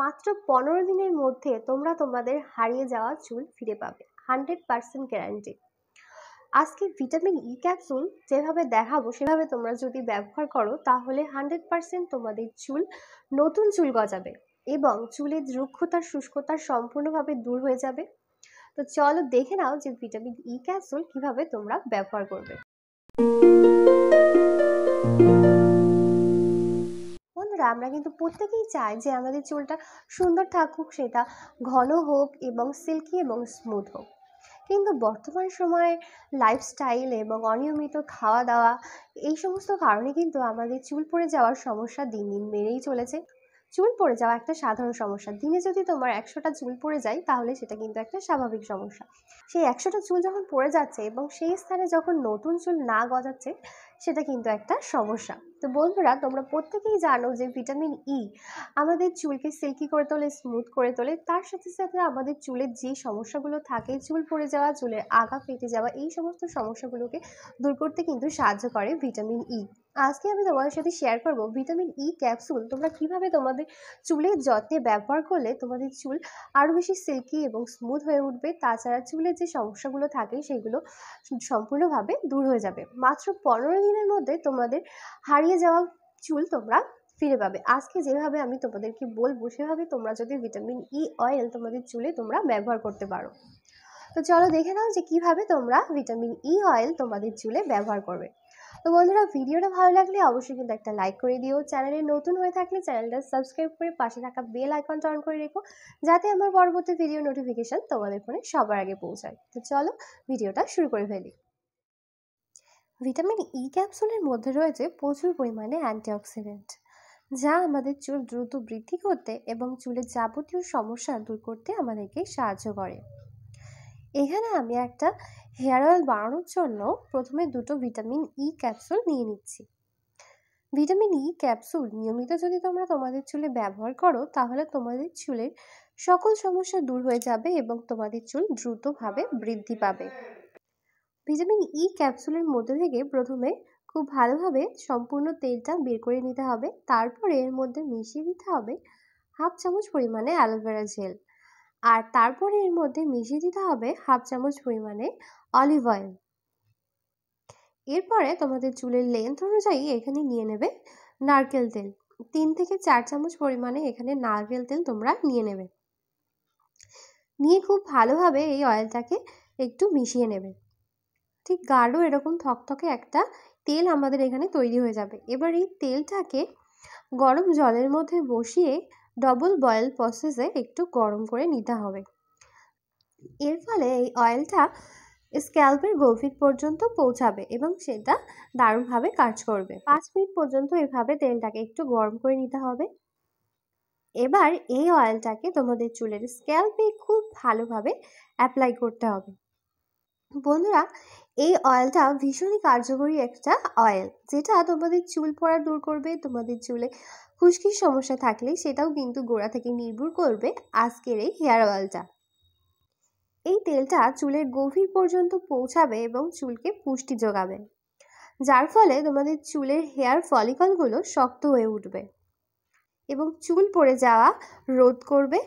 মাত্র পনেরো দিনের মধ্যে তোমরা তোমাদের হারিয়ে যাওয়া চুল ফিরে পাবে হান্ড্রেড পার্সেন্ট গ্যারান্টি আজকে ভিটামিন ই ক্যাপসুল যেভাবে দেখাবো সেভাবে তোমরা যদি ব্যবহার করো তাহলে হান্ড্রেড পার্সেন্ট তোমাদের চুল নতুন চুল গজাবে এবং চুলের রুক্ষতা শুষ্কতা সম্পূর্ণভাবে দূর হয়ে যাবে তো চলো দেখে নাও যে ভিটামিন ই ক্যাপসুল কিভাবে তোমরা ব্যবহার করবে আমরা কিন্তু প্রত্যেকেই চাই যে আমাদের চুলটা সুন্দর থাকুক সেটা ঘন হোক এবং সিল্কি এবং স্মুথ হোক কিন্তু বর্তমান সময়ে লাইফস্টাইল এবং অনিয়মিত খাওয়া দাওয়া এই সমস্ত কারণে কিন্তু আমাদের চুল পড়ে যাওয়ার সমস্যা দিন দিন বেড়েই চলেছে চুল পড়ে যাওয়া একটা সাধারণ সমস্যা দিনে যদি তোমার একশোটা চুল পড়ে যায় তাহলে সেটা কিন্তু একটা স্বাভাবিক সমস্যা সেই একশোটা চুল যখন পড়ে যাচ্ছে এবং সেই স্থানে যখন নতুন চুল না গজাচ্ছে সেটা কিন্তু একটা সমস্যা তো বন্ধুরা তোমরা প্রত্যেকেই জানো যে ভিটামিন ই e আমাদের চুলকে সিল্কি করে তোলে স্মুথ করে তোলে তার সাথে সাথে আমাদের চুলের যে সমস্যাগুলো থাকে চুল পড়ে যাওয়া চুলের আগা ফেটে যাওয়া এই সমস্ত সমস্যাগুলোকে দূর করতে কিন্তু সাহায্য করে ভিটামিন ই e। আজকে আমি তোমাদের সাথে শেয়ার করব ভিটামিন ই ক্যাপসুল তোমরা কিভাবে তোমাদের চুলের যত্নে ব্যবহার করলে তোমাদের চুল আরও বেশি সিল্কি এবং স্মুথ হয়ে উঠবে তাছাড়া চুলের যে সমস্যাগুলো থাকে সেগুলো সম্পূর্ণভাবে দূর হয়ে যাবে মাত্র পনেরো দিনের মধ্যে তোমাদের হারিয়ে যাওয়া চুল তোমরা ফিরে পাবে আজকে যেভাবে আমি তোমাদেরকে বলবো সেভাবে তোমরা যদি ভিটামিন ই অয়েল তোমাদের চুলে তোমরা ব্যবহার করতে পারো তো চলো দেখে নাও যে কিভাবে তোমরা ভিটামিন ই অয়েল তোমাদের চুলে ব্যবহার করবে তো বন্ধুরা ভিডিওটা ভালো লাগলে অবশ্যই কিন্তু একটা লাইক করে দিও চ্যানেলে নতুন হয়ে থাকলে চ্যানেলটা সাবস্ক্রাইব করে পাশে থাকা বেল আইকন টার্ন করে রেখো যাতে আমার পরবর্তী ভিডিও নোটিফিকেশান তোমাদের ফোনে সবার আগে পৌঁছায় তো চলো ভিডিওটা শুরু করে ফেলি ভিটামিন ই ক্যাপসুলের মধ্যে রয়েছে প্রচুর পরিমাণে অ্যান্টিঅক্সিডেন্ট যা আমাদের চুল দ্রুত বৃদ্ধি করতে এবং চুলের যাবতীয় সমস্যা দূর করতে আমাদেরকে সাহায্য করে এখানে আমি একটা হেয়ার অয়েল বানানোর জন্য প্রথমে দুটো ভিটামিন ই e ক্যাপসুল নিয়ে নিচ্ছি ভিটামিন ই e ক্যাপসুল নিয়মিত যদি তোমরা তোমাদের চুলে ব্যবহার করো তাহলে তোমাদের চুলের সকল সমস্যা দূর হয়ে যাবে এবং তোমাদের চুল দ্রুতভাবে বৃদ্ধি পাবে ভিটামিন ই e ক্যাপসুলের মধ্যে থেকে প্রথমে খুব ভালোভাবে সম্পূর্ণ তেলটা বের করে নিতে হবে তারপরে এর মধ্যে মিশিয়ে দিতে হবে হাফ চামচ পরিমাণে অ্যালোভেরা জেল আর তারপরে এর মধ্যে মিশিয়ে দিতে হবে হাফ চামচ পরিমাণে অলিভ অয়েল এরপরে তোমাদের চুলের লেন্থ অনুযায়ী এখানে নিয়ে নেবে নারকেল তেল তিন থেকে চার চামচ পরিমাণে এখানে নারকেল তেল তোমরা নিয়ে নেবে নিয়ে খুব ভালোভাবে এই অয়েলটাকে একটু মিশিয়ে নেবে ঠিক গাঢ় এরকম থকথকে একটা তেল আমাদের এখানে তৈরি হয়ে যাবে এবার এই তেলটাকে গরম জলের মধ্যে বসিয়ে ডবল বয়েল প্রসেসে একটু গরম করে নিতে হবে এর ফলে এই অয়েলটা স্ক্যাল্পের গভীর পর্যন্ত পৌঁছাবে এবং সেটা দারুণভাবে কাজ করবে পাঁচ মিনিট পর্যন্ত এভাবে তেলটাকে একটু গরম করে নিতে হবে এবার এই অয়েলটাকে তোমাদের চুলের স্ক্যাল্পে খুব ভালোভাবে অ্যাপ্লাই করতে হবে বন্ধুরা এই অয়েলটা ভীষণই কার্যকরী একটা অয়েল যেটা তোমাদের চুল পড়া দূর করবে তোমাদের চুলে খুশকির সমস্যা থাকলে সেটাও কিন্তু গোড়া থেকে নির্ভর করবে আজকের এই হেয়ার অয়েলটা এই তেলটা চুলের গভীর পর্যন্ত পৌঁছাবে এবং চুলকে পুষ্টি যোগাবে যার ফলে তোমাদের চুলের হেয়ার ফলিকলগুলো শক্ত হয়ে উঠবে এবং চুল পড়ে যাওয়া রোধ করবে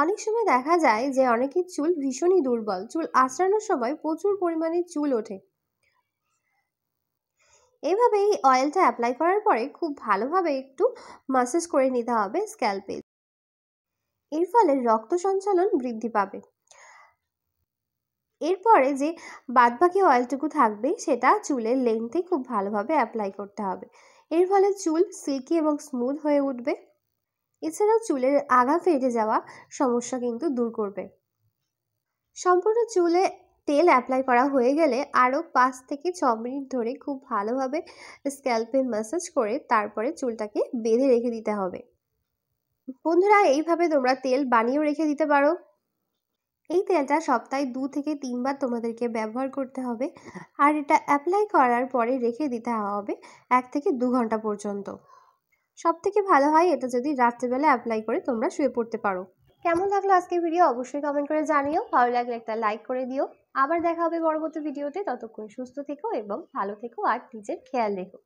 অনেক সময় দেখা যায় যে অনেকের চুল ভীষণই দুর্বল চুল আঁচড়ানোর সময় প্রচুর পরিমাণে চুল ওঠে এভাবে এই অয়েলটা অ্যাপ্লাই করার পরে খুব ভালোভাবে একটু মাসাজ করে নিতে হবে স্ক্যাল্পে এর ফলে রক্ত সঞ্চালন বৃদ্ধি পাবে এরপরে যে বাদবাকি অয়েলটুকু থাকবে সেটা চুলের লেন্থে খুব ভালোভাবে অ্যাপ্লাই করতে হবে এর ফলে চুল সিল্কি এবং স্মুথ হয়ে উঠবে এছাড়াও চুলের আগা ফেটে যাওয়া সমস্যা কিন্তু দূর করবে সম্পূর্ণ চুলে তেল অ্যাপ্লাই করা হয়ে গেলে আরও পাঁচ থেকে ছ মিনিট ধরে খুব ভালোভাবে স্ক্যাল্পে ম্যাসাজ করে তারপরে চুলটাকে বেঁধে রেখে দিতে হবে বন্ধুরা এইভাবে তোমরা তেল বানিয়েও রেখে দিতে পারো এই তেলটা সপ্তাহে দু থেকে তিনবার তোমাদেরকে ব্যবহার করতে হবে আর এটা অ্যাপ্লাই করার পরে রেখে দিতে হবে এক থেকে দু ঘন্টা পর্যন্ত সব থেকে ভালো হয় এটা যদি রাত্রেবেলা অ্যাপ্লাই করে তোমরা শুয়ে পড়তে পারো কেমন লাগলো আজকে ভিডিও অবশ্যই কমেন্ট করে জানিও ভালো লাগলে একটা লাইক করে দিও আবার দেখা হবে পরবর্তী ভিডিওতে ততক্ষণ সুস্থ থেকো এবং ভালো থেকো আর নিজের খেয়াল রেখো